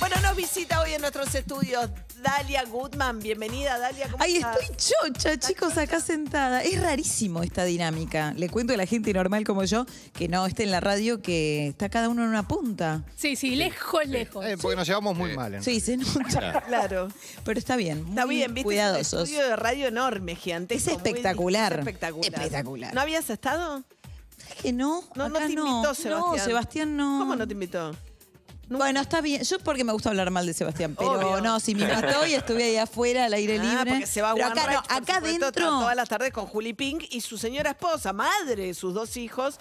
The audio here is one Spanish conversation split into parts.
Bueno, nos visita hoy en nuestros estudios Dalia Goodman. Bienvenida, Dalia. ¿cómo Ay, estoy chocha, chicos, acá sentada. Es rarísimo esta dinámica. Le cuento a la gente normal como yo que no esté en la radio, que está cada uno en una punta. Sí, sí, lejos, lejos. Eh, porque nos llevamos muy mal. Sí, se nota. Claro. Pero está bien. Muy está bien, viste. Cuidadosos. Es un estudio de radio enorme, gigante. Es espectacular. Es espectacular. ¿No habías estado? Es que no. No, te invitó, Sebastián. No, Sebastián no. ¿Cómo no te invitó? Bueno, está bien. Yo porque me gusta hablar mal de Sebastián, pero no, si me mató y estuve ahí afuera al aire ah, libre. se va a acá, no, acá dentro. Todas las tardes con Juli Pink y su señora esposa, madre, sus dos hijos.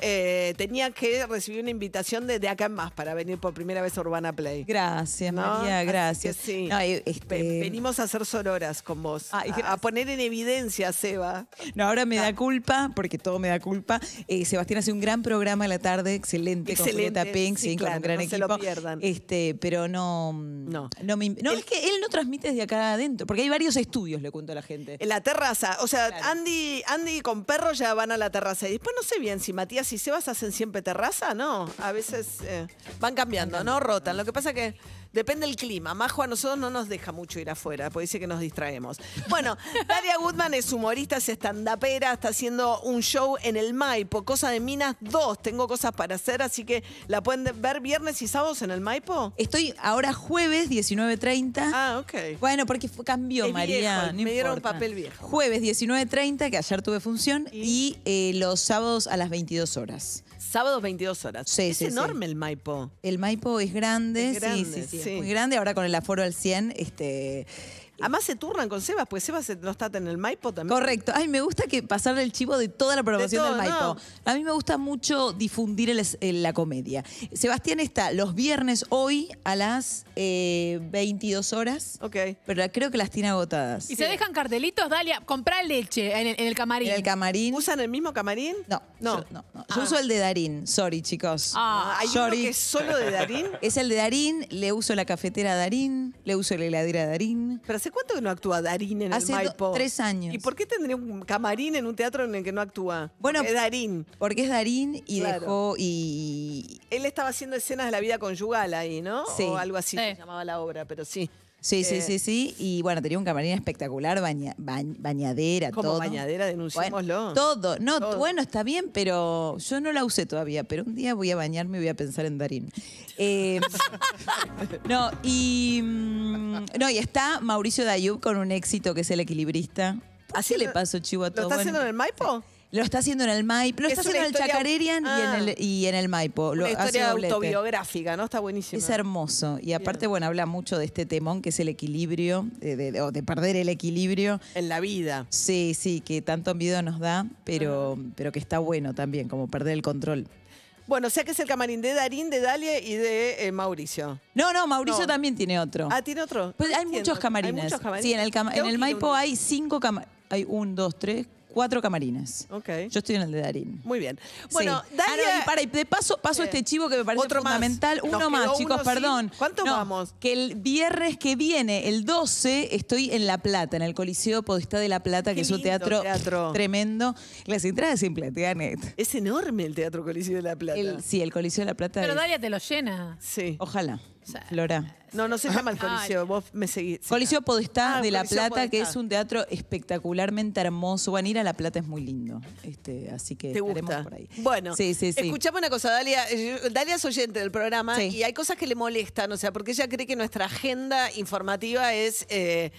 Eh, tenía que recibir una invitación de, acá en más para venir por primera vez a Urbana Play. Gracias, María, gracias. Sí. Este, venimos a hacer sororas con vos, a, poner en evidencia a Seba. No, ahora me ah. da culpa, porque todo me da culpa. Eh, Sebastián hace un gran programa en la tarde, excelente, con Julieta Pink, con un gran equipo. Se lo pierdan. Este, pero no. No, no, es que él no transmite desde acá adentro, porque hay varios estudios, le cuento a la gente. En la terraza, o sea, Andy, Andy con perro ya van a la terraza. Y después no sé bien si Matías si vas Sebas hacen siempre terraza? No, a veces eh, van cambiando, ¿no? Rotan. Lo que pasa que Depende del clima. Majo a nosotros no nos deja mucho ir afuera, porque dice que nos distraemos. Bueno, Daria Goodman es humorista, es estandapera, está haciendo un show en el Maipo, Cosa de Minas 2. Tengo cosas para hacer, así que la pueden ver viernes y sábados en el Maipo. Estoy ahora jueves 19.30. Ah, ok. Bueno, porque cambió, María. me dieron papel viejo. Jueves 19.30, que ayer tuve función, y, eh, los sábados a las 22 horas. Sábados 22 horas. Sí, es enorme el Maipo. El Maipo es grande, es grande sí, sí muy grande, ahora con el aforo al 100, este... Además se turnan con Sebas, porque Sebas no está en el Maipo también. Correcto. Ay, me gusta que pasarle el chivo de toda la promoción del Maipo. A mí me gusta mucho difundir la comedia. Sebastián está los viernes hoy a las 22 eh, horas. Ok. Pero creo que las tiene agotadas. ¿Y se dejan cartelitos? Dalia, comprar leche en el, en el camarín. En el camarín. ¿Usan el mismo camarín? No. No. Yo, no, Yo ah. uso el de Darín. Sorry, chicos. Ah, hay es solo de Darín. Es el de Darín, le uso la cafetera a Darín, le uso la heladera a Darín. ¿Pero hace cuánto que no actúa Darín en Hace el Maipo? tres años. ¿Y por qué tendría un camarín en un teatro en el que no actúa? Bueno, es Darín. Porque es Darín y dejó y Él estaba haciendo escenas de la vida conyugal ahí, ¿no? Sí. O algo así se llamaba la obra, pero sí. Sí, sí, eh, sí, sí. Y bueno, tenía un camarín espectacular, bañadera, todo. bañadera, denunciémoslo. todo. No, bueno, está bien, pero yo no la usé todavía, pero un día voy a bañarme y voy a pensar en Darín. Eh, no, y, mm, no, y está Mauricio Dayub con un éxito que es el equilibrista. Así le pasó chivo a todo. ¿Lo está haciendo en el Maipo? Lo está haciendo en el Maipo, lo está haciendo en el Chacarerian ah. y, en el, Maipo. Lo una historia autobiográfica, ¿no? Está buenísimo. Es hermoso. Y aparte, bueno, habla mucho de este temón que es el equilibrio, eh, de, o de perder el equilibrio. En la vida. Sí, sí, que tanto miedo nos da, pero, pero que está bueno también, como perder el control. Bueno, o sea que es el camarín de Darín, de Dalia y de eh, Mauricio. No, no, Mauricio también tiene otro. Ah, tiene otro. Pues, hay, muchos camarines. hay muchos camarines. Sí, en el, Maipo hay cinco camarines. Hay un, dos, tres, cuatro camarines. Ok. Yo estoy en el de Darín. Muy bien. Bueno, ah, Daria... para, de paso, paso eh, este chivo que me parece fundamental. Uno más, chicos, perdón. ¿Cuánto vamos? Que el viernes que viene, el 12, estoy en La Plata, en el Coliseo Podestá de La Plata, que es un teatro, tremendo. Las entradas simple, te net. Es enorme el Teatro Coliseo de La Plata. sí, el Coliseo de La Plata. Pero Daria te lo llena. Sí. Ojalá. Flora. No, no se llama el Coliseo, vos me seguís. Coliseo Podestá ah, de La Plata, que es un teatro espectacularmente hermoso. Van a ir a La Plata es muy lindo, este, así que estaremos por ahí. Bueno, sí, escuchame una cosa, Dalia, eh, Dalia es oyente del programa y hay cosas que le molestan, o sea, porque ella cree que nuestra agenda informativa es... Eh,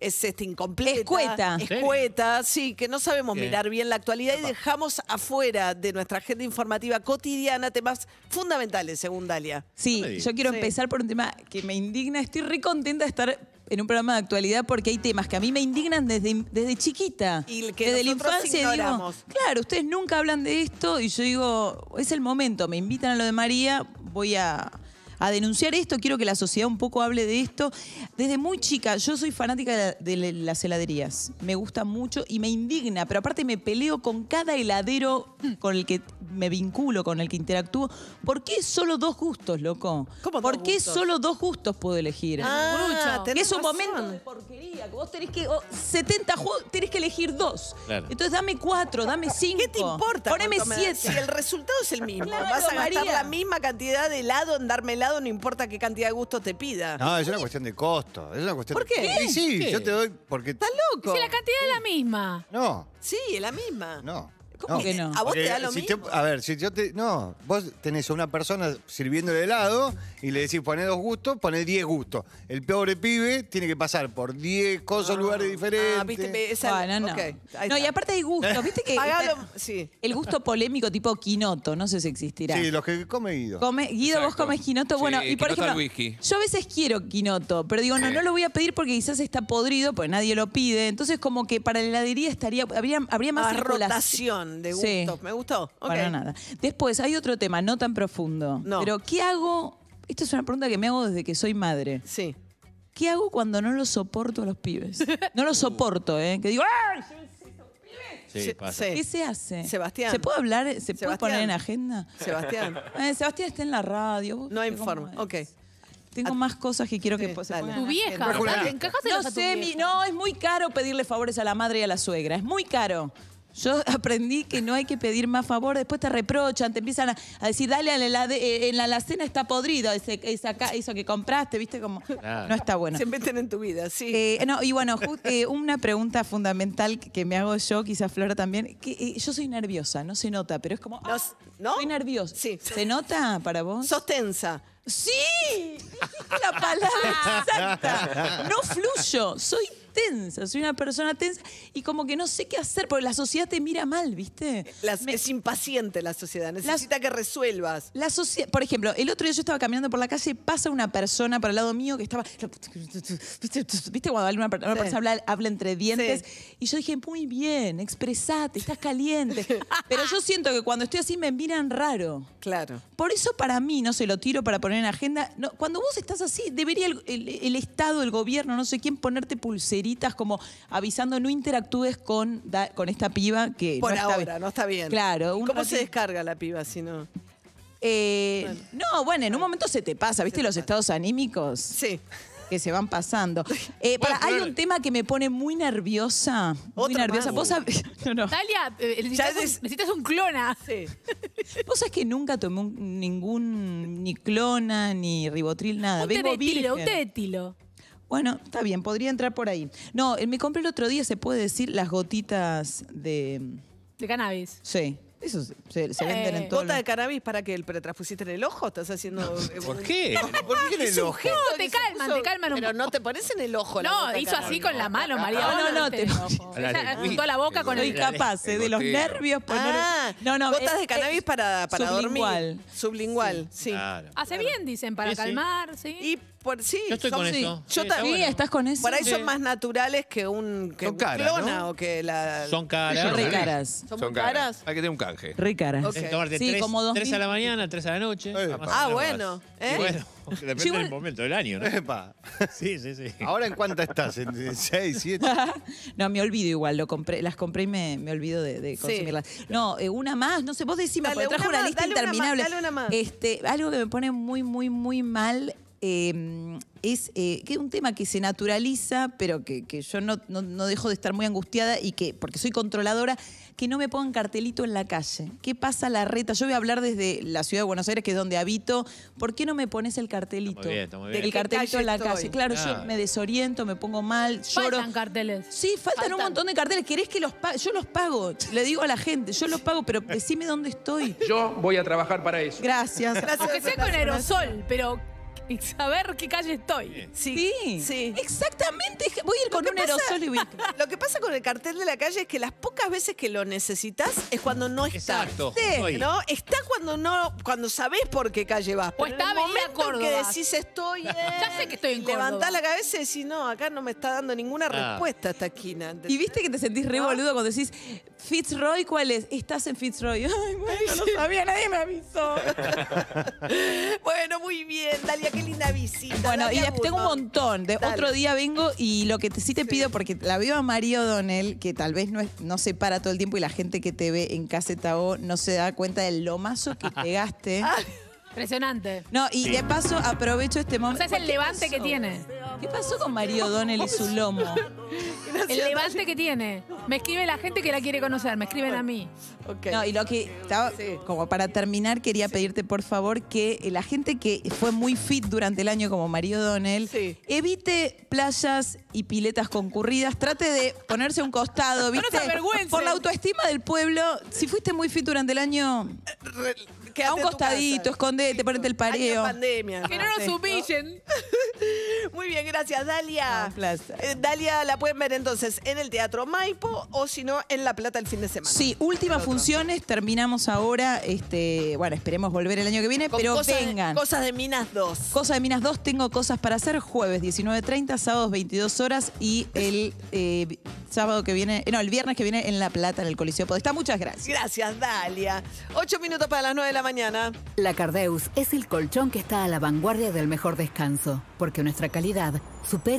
es este, incompleta. Escueta. Escueta, sí, que no sabemos mirar bien la actualidad y dejamos afuera de nuestra agenda informativa cotidiana temas fundamentales, según Dalia. Sí, yo quiero empezar por un tema que me indigna. Estoy re contenta de estar en un programa de actualidad porque hay temas que a mí me indignan desde, desde chiquita. Y que desde la infancia claro, ustedes nunca hablan de esto y yo digo, es el momento, me invitan a lo de María, voy a a denunciar esto, quiero que la sociedad un poco hable de esto. Desde muy chica, yo soy fanática de las heladerías, me gusta mucho y me indigna, pero aparte me peleo con cada heladero con el que me vinculo, con el que interactúo. ¿Por qué solo dos gustos, loco? ¿Cómo ¿Por qué solo dos gustos puedo elegir? Ah, es un momento de porquería, que vos tenés que, 70 juegos, tenés que elegir dos. Entonces dame cuatro, dame cinco. ¿Qué te importa? Poneme siete. Si el resultado es el mismo, vas a gastar la misma cantidad de helado en darme helado no importa qué cantidad de gusto te pida. No, es una cuestión de costo. Es una cuestión ¿Por qué? Sí, sí, yo te doy porque... ¿Estás loco? Si la cantidad es la misma. No. Sí, es la misma. No. ¿Cómo que no? ¿A vos te da lo mismo? a ver, si yo te. No, vos tenés a una persona sirviéndole helado y le decís poné dos gustos, poné diez gustos. El pobre pibe tiene que pasar por diez cosas, ah. lugares ah, diferentes. Ah, viste, esa, no, no, no. y aparte hay gustos, viste que. El gusto polémico tipo quinoto, no sé si existirá. Sí, los que come Guido. Guido, vos comes quinoto. bueno, y por ejemplo, yo a veces quiero quinoto, pero digo, no, no lo voy a pedir porque quizás está podrido, pues nadie lo pide. Entonces, como que para la heladería estaría, habría, habría más rotación de Me gustó. Para nada. Después, hay otro tema, no tan profundo. Pero, ¿qué hago? Esta es una pregunta que me hago desde que soy madre. Sí. ¿Qué hago cuando no lo soporto a los pibes? No lo soporto, ¿eh? Que digo, ¡ay! Ah, se- ¿Qué se hace? Sebastián. ¿Se puede hablar? ¿Se puede poner en agenda? Sebastián. Eh, Sebastián está en la radio. No hay forma. Ok. Tengo ah, más cosas que quiero que se Tu vieja. No sé, no, es muy caro pedirle favores a la madre y a la suegra. Es muy caro. Yo aprendí que no hay que pedir más favor, después te reprochan, te empiezan a, decir, dale la, eh, en la alacena está podrido, eso que compraste, viste como no está bueno. Se meten en tu vida, sí. Eh, eh, y bueno, una pregunta fundamental que me hago yo, quizás Flora también, que yo soy nerviosa, no se nota, pero es como, ah, ¿no? Soy nerviosa. ¿Se nota para vos? Sos tensa. Sí, la palabra exacta. No fluyo, soy tensa, soy una persona tensa y como que no sé qué hacer, porque la sociedad te mira mal, ¿viste? es impaciente la sociedad, necesita que resuelvas. La sociedad, por ejemplo, el otro día yo estaba caminando por la calle y pasa una persona para el lado mío que estaba. ¿Viste, cuando una, persona habla, entre dientes? Y yo dije, muy bien, expresate, estás caliente. Pero yo siento que cuando estoy así me miran raro. Claro. Por eso para mí, no se lo tiro para poner en agenda. cuando vos estás así, debería el, Estado, el gobierno, no sé quién, ponerte pulsera como avisando no interactúes con, con esta piba que... Por ahora, no está bien. Claro. ¿Cómo se descarga la piba si no...? Eh, no, bueno, en un momento se te pasa, ¿viste? los estados anímicos. que se van pasando. Eh, hay un tema que me pone muy nerviosa. Muy nerviosa. necesitas, un, clona. Sí. Vos sabés que nunca tomé ningún, ni clona, ni ribotril, nada. Un Vengo tiro, usted un tilo. Bueno, está bien, podría entrar por ahí. No, me compré el otro día, se puede decir, las gotitas de... De cannabis. Sí. Eso se, venden en eh, todo. de cannabis para que el pretrafusiste en el ojo? ¿Estás haciendo.? Eh, ¿Por qué? ¿Por qué en el ojo? te calman, te calman. Pero no te pones en el ojo. No, hizo así con la mano, María. No, no, no. no juntó la boca con el. capaz, eh, de los nervios poner. Ah, no, no. Gotas de cannabis para, dormir. Sublingual. Sublingual, sí. Hace bien, dicen, para calmar, sí. Y sí, Yo estoy con eso. Yo también. estás con eso. Por ahí son más naturales que un que clona o que la. Son caras. Son caras. ¿Son caras? Hay que tener un canje. Re caras. Sí, tres, como dos tres a la mañana, tres a la noche. ah, bueno, ¿eh? Bueno, depende del momento del año, ¿no? Sí, sí, sí. ¿Ahora en cuánto estás? ¿En siete siete? No, me olvido igual, lo compré, las compré y me, me olvido de, consumirlas. No, eh, una más, no sé, vos decime, me porque una lista interminable. dale una más. Este, algo que me pone muy, muy, muy mal Em, es eh, que un tema que se naturaliza, pero que, yo no, no, dejo de estar muy angustiada y que, porque soy controladora, que no me pongan cartelito en la calle. ¿Qué pasa la reta? Yo voy a hablar desde la ciudad de Buenos Aires, que es donde habito. ¿Por qué no me pones el cartelito? del El cartelito en la calle. Claro, yo me desoriento, me pongo mal, lloro. Faltan carteles. Sí, faltan, un montón de carteles. ¿Querés que los pague? Yo los pago. Le digo a la gente, yo los pago, pero decime dónde estoy. Yo voy a trabajar para eso. Gracias. Gracias Aunque sea con aerosol, pero y saber qué calle estoy. Sí. Sí. Exactamente. Voy a ir con un aerosol y Lo que pasa con el cartel de la calle es que las pocas veces que lo necesitas es cuando no está. Exacto. ¿no? Está cuando no, cuando sabés por qué calle vas. o está en que decís estoy en... Ya sé que estoy en Córdoba. Levantás la cabeza y decís, no, acá no me está dando ninguna respuesta esta esquina. Y viste que te sentís re boludo cuando decís, Fitzroy, ¿cuál es? Estás en Fitzroy. Ay, bueno, no sabía, nadie me avisó. bueno, muy bien, Dalia, qué linda visita. Bueno, y tengo un montón. De otro día vengo y lo que sí te pido, porque la veo a María O'Donnell, que tal vez no, se para todo el tiempo y la gente que te ve en Casetao no se da cuenta del lomazo que pegaste. Ah. Impresionante. No, y de paso aprovecho este momento. O sea, es el levante que tiene. ¿Qué pasó con Mario Donnell y su lomo? El levante que tiene. Me escribe la gente que la quiere conocer, me escriben a mí. No, y lo que estaba, como para terminar, quería pedirte por favor que eh, la gente que fue muy fit durante el año, como Mario donnell evite playas y piletas concurridas. Trate de ponerse un costado, ¿viste? No, por la autoestima del pueblo, si fuiste muy fit durante el año. Eh, a un costadito, escondete, ponete el pareo. pandemia. Que no nos humillen. Muy bien, gracias, Dalia. Eh, Dalia la pueden ver entonces en el Teatro Maipo o si no, en La Plata el fin de semana. Sí, últimas funciones, terminamos ahora. Este, bueno, esperemos volver el año que viene, pero vengan. cosas de Minas 2. Cosas de Minas 2, tengo cosas para hacer jueves 19.30, sábados 22 horas y el eh, sábado que viene, eh, no, el viernes que viene en La Plata, en el Coliseo Podestá. Muchas gracias. Gracias, Dalia. Ocho minutos para las nueve de la mañana. La Cardeus es el colchón que está a la vanguardia del mejor descanso, porque nuestra calidad supera